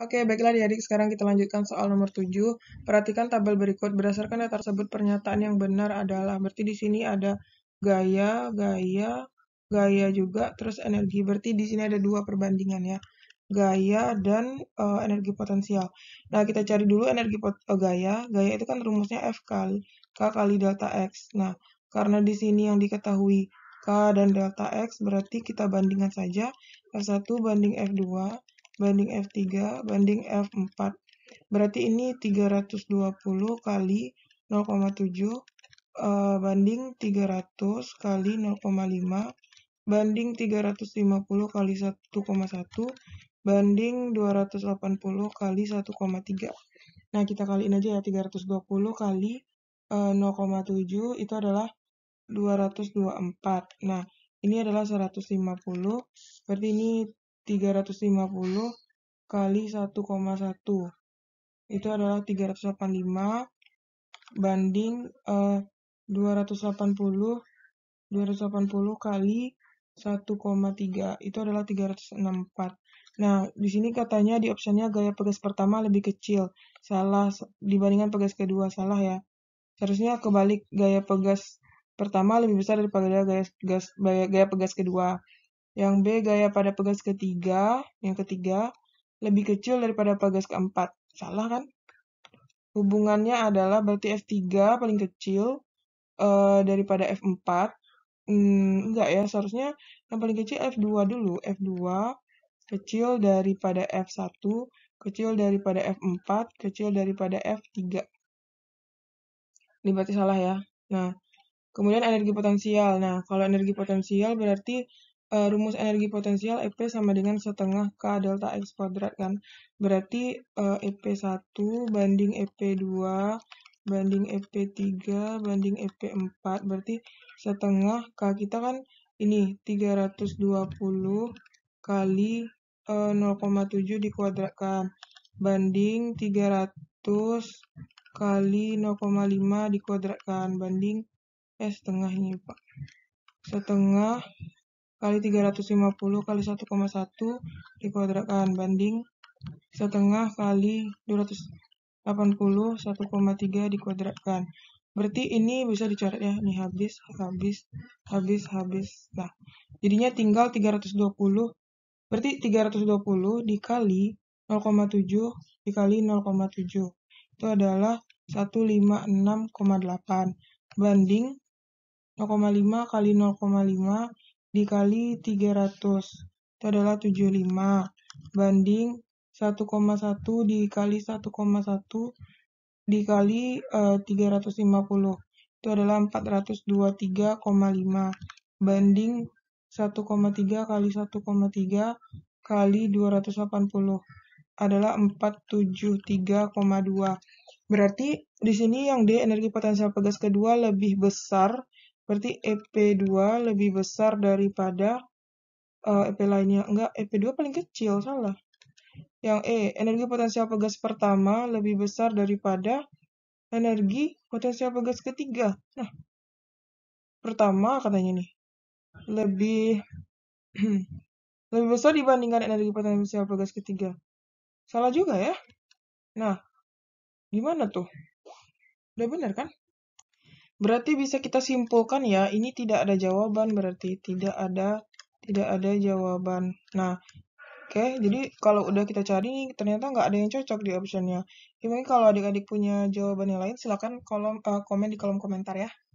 Oke, baiklah adik-adik, sekarang kita lanjutkan soal nomor 7. Perhatikan tabel berikut. Berdasarkan data tersebut, pernyataan yang benar adalah, berarti di sini ada gaya, gaya, gaya juga, terus energi. Berarti di sini ada dua perbandingan ya, gaya dan uh, energi potensial. Nah, kita cari dulu energi pot uh, gaya. Gaya itu kan rumusnya F kali, K kali delta X. Nah, karena di sini yang diketahui K dan delta X, berarti kita bandingkan saja F1 banding F2 banding F3 banding F4. Berarti ini 320 kali 0,7 eh, banding 300 kali 0,5 banding 350 kali 1,1 banding 280 kali 1,3. Nah, kita kaliin aja ya 320 kali 0,7 eh, itu adalah 224. Nah, ini adalah 150. Berarti ini 350 kali 1,1 itu adalah 385 banding uh, 280 280 kali 1,3 itu adalah 364. Nah, di sini katanya di optionnya gaya pegas pertama lebih kecil. Salah dibandingkan pegas kedua, salah ya. Seharusnya kebalik gaya pegas pertama lebih besar daripada gaya, gaya, gaya pegas kedua. Yang B gaya pada pegas ketiga, yang ketiga lebih kecil daripada pegas keempat. Salah kan? Hubungannya adalah berarti F3 paling kecil uh, daripada F4. Hmm, enggak ya, seharusnya yang paling kecil F2 dulu. F2 kecil daripada F1, kecil daripada F4, kecil daripada F3. Ini berarti salah ya. Nah, kemudian energi potensial. Nah, kalau energi potensial berarti uh, rumus energi potensial EP sama dengan setengah K delta X kuadrat kan. Berarti uh, eh, EP1 banding EP2 banding EP3 banding EP4. Berarti setengah K kita kan ini 320 kali eh, uh, 0,7 dikuadratkan banding 300 kali 0,5 dikuadratkan banding eh setengah ini Pak setengah kali 350 kali 1,1 dikuadratkan banding setengah kali 280 1,3 dikuadratkan. Berarti ini bisa dicoret ya. Ini habis, habis, habis, habis. Nah, jadinya tinggal 320. Berarti 320 dikali 0,7 dikali 0,7. Itu adalah 156,8 banding 0,5 kali 0,5 dikali 300 itu adalah 75 banding 1,1 dikali 1,1 dikali eh, uh, 350 itu adalah 423,5 banding 1,3 kali 1,3 kali 280 adalah 473,2 berarti di sini yang D energi potensial pegas kedua lebih besar berarti EP2 lebih besar daripada uh, eh, EP lainnya. Enggak, EP2 paling kecil, salah. Yang E, energi potensial pegas pertama lebih besar daripada energi potensial pegas ketiga. Nah, pertama katanya nih, lebih lebih besar dibandingkan energi potensial pegas ketiga. Salah juga ya. Nah, gimana tuh? Udah benar kan? Berarti bisa kita simpulkan ya, ini tidak ada jawaban berarti tidak ada tidak ada jawaban. Nah, oke, okay, jadi kalau udah kita cari ternyata nggak ada yang cocok di optionnya. Ya, mungkin kalau adik-adik punya jawaban yang lain silahkan kolom uh, komen di kolom komentar ya.